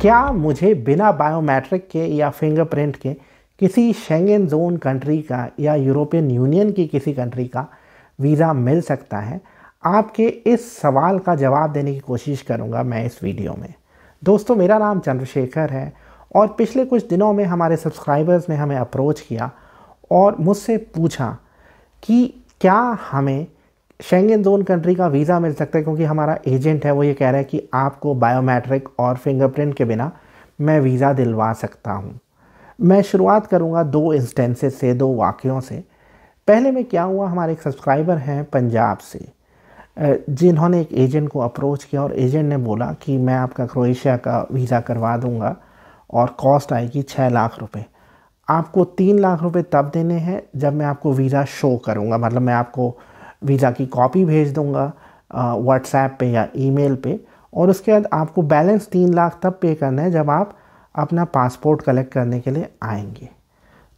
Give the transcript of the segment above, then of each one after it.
क्या मुझे बिना बायोमेट्रिक के या फिंगरप्रिंट के किसी शेंगेन जोन कंट्री का या यूरोपियन यूनियन की किसी कंट्री का वीज़ा मिल सकता है आपके इस सवाल का जवाब देने की कोशिश करूँगा मैं इस वीडियो में दोस्तों मेरा नाम चंद्रशेखर है और पिछले कुछ दिनों में हमारे सब्सक्राइबर्स ने हमें अप्रोच किया और मुझसे पूछा कि क्या हमें शेंगेन जोन कंट्री का वीज़ा मिल सकता है क्योंकि हमारा एजेंट है वो ये कह रहा है कि आपको बायोमेट्रिक और फिंगरप्रिंट के बिना मैं वीज़ा दिलवा सकता हूँ मैं शुरुआत करूँगा दो इंस्टेंसेस से दो वाक्यों से पहले में क्या हुआ हमारे एक सब्सक्राइबर हैं पंजाब से जिन्होंने एक एजेंट को अप्रोच किया और एजेंट ने बोला कि मैं आपका क्रोएशिया का वीज़ा करवा दूँगा और कॉस्ट आएगी छः लाख रुपए आपको तीन लाख रुपए तब देने हैं जब मैं आपको वीज़ा शो करूँगा मतलब मैं आपको वीज़ा की कॉपी भेज दूँगा व्हाट्सएप पे या ईमेल पे और उसके बाद आपको बैलेंस तीन लाख तब पे करना है जब आप अपना पासपोर्ट कलेक्ट करने के लिए आएंगे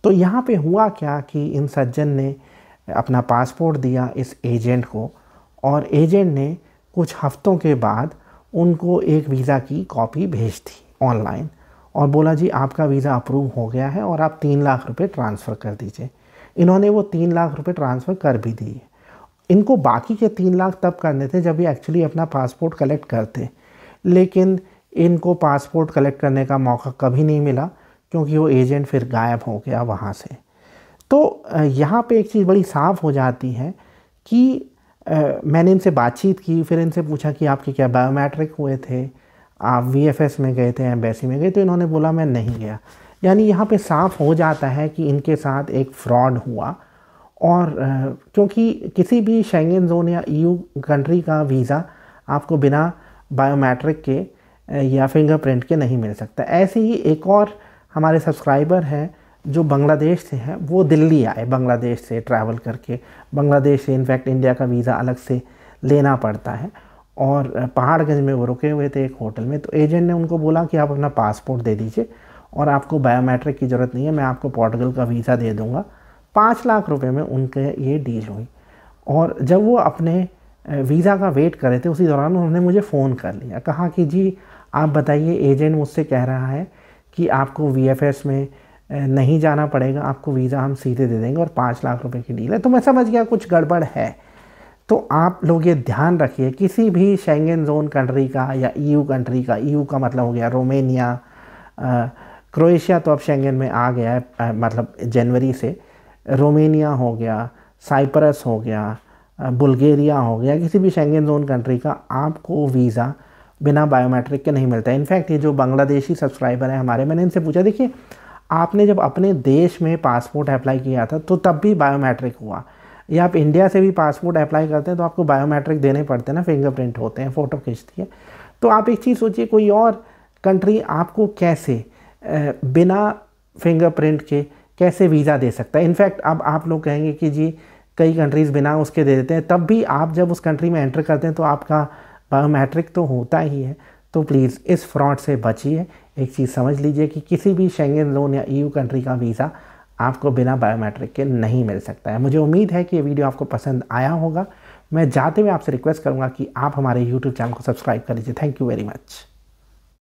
तो यहाँ पे हुआ क्या कि इन सज्जन ने अपना पासपोर्ट दिया इस एजेंट को और एजेंट ने कुछ हफ्तों के बाद उनको एक वीज़ा की कॉपी भेज दी ऑनलाइन और बोला जी आपका वीज़ा अप्रूव हो गया है और आप तीन लाख रुपये ट्रांसफ़र कर दीजिए इन्होंने वो तीन लाख रुपये ट्रांसफ़र कर भी दिए इनको बाकी के तीन लाख तब करने थे जब ये एक्चुअली अपना पासपोर्ट कलेक्ट करते लेकिन इनको पासपोर्ट कलेक्ट करने का मौका कभी नहीं मिला क्योंकि वो एजेंट फिर गायब हो गया वहाँ से तो यहाँ पे एक चीज़ बड़ी साफ हो जाती है कि आ, मैंने इनसे बातचीत की फिर इनसे पूछा कि आपके क्या बायोमेट्रिक हुए थे आप वी में गए थे एम्बेसी में गए तो इन्होंने बोला मैं नहीं गया यानी यहाँ पे साफ हो जाता है कि इनके साथ एक फ्रॉड हुआ और क्योंकि किसी भी शेंगन जोन या ईयू e कंट्री का वीज़ा आपको बिना बायोमेट्रिक के या फिंगरप्रिंट के नहीं मिल सकता ऐसे ही एक और हमारे सब्सक्राइबर हैं जो बांग्लादेश से हैं वो दिल्ली आए बांग्लादेश से ट्रैवल करके बांग्लादेश से इनफैक्ट इंडिया का वीज़ा अलग से लेना पड़ता है और पहाड़गंज में वो रुके हुए थे एक होटल में तो एजेंट ने उनको बोला कि आप अपना पासपोर्ट दे दीजिए और आपको बायोमेट्रिक की ज़रूरत नहीं है मैं आपको पोर्टुगल का वीज़ा दे दूँगा पाँच लाख रुपए में उनके ये डील हुई और जब वो अपने वीज़ा का वेट कर रहे थे उसी दौरान उन्होंने मुझे फ़ोन कर लिया कहा कि जी आप बताइए एजेंट मुझसे कह रहा है कि आपको वी में नहीं जाना पड़ेगा आपको वीज़ा हम सीधे दे देंगे और पाँच लाख रुपए की डील है तो मैं समझ गया कुछ गड़बड़ है तो आप लोग ये ध्यान रखिए किसी भी शेंगेन जोन कंट्री का या ईयू e कंट्री का ईयू e का मतलब हो गया रोमेनिया क्रोएशिया तो अब शेंगेन में आ गया है मतलब जनवरी से रोमेनिया हो गया साइप्रस हो गया बुल्गेरिया हो गया किसी भी शेंगे जोन कंट्री का आपको वीज़ा बिना बायोमेट्रिक के नहीं मिलता इनफैक्ट ये जो बांग्लादेशी सब्सक्राइबर हैं हमारे मैंने इनसे पूछा देखिए आपने जब अपने देश में पासपोर्ट अप्लाई किया था तो तब भी बायोमेट्रिक हुआ या आप इंडिया से भी पासपोर्ट अप्लाई करते हैं तो आपको बायोमेट्रिक देने पड़ते हैं ना फिंगरप्रिंट होते हैं फ़ोटो खींचती है तो आप एक चीज़ सोचिए कोई और कंट्री आपको कैसे बिना फिंगरप्रिंट के कैसे वीज़ा दे सकता है इनफैक्ट अब आप लोग कहेंगे कि जी कई कंट्रीज़ बिना उसके दे देते हैं तब भी आप जब उस कंट्री में एंटर करते हैं तो आपका बायोमेट्रिक तो होता ही है तो प्लीज़ इस फ्रॉड से बचिए एक चीज़ समझ लीजिए कि किसी भी शेंगन जोन या ईयू e कंट्री का वीज़ा आपको बिना बायोमेट्रिक के नहीं मिल सकता है मुझे उम्मीद है कि ये वीडियो आपको पसंद आया होगा मैं जाते हुए आपसे रिक्वेस्ट करूँगा कि आप हमारे यूट्यूब चैनल को सब्सक्राइब कर लीजिए थैंक यू वेरी मच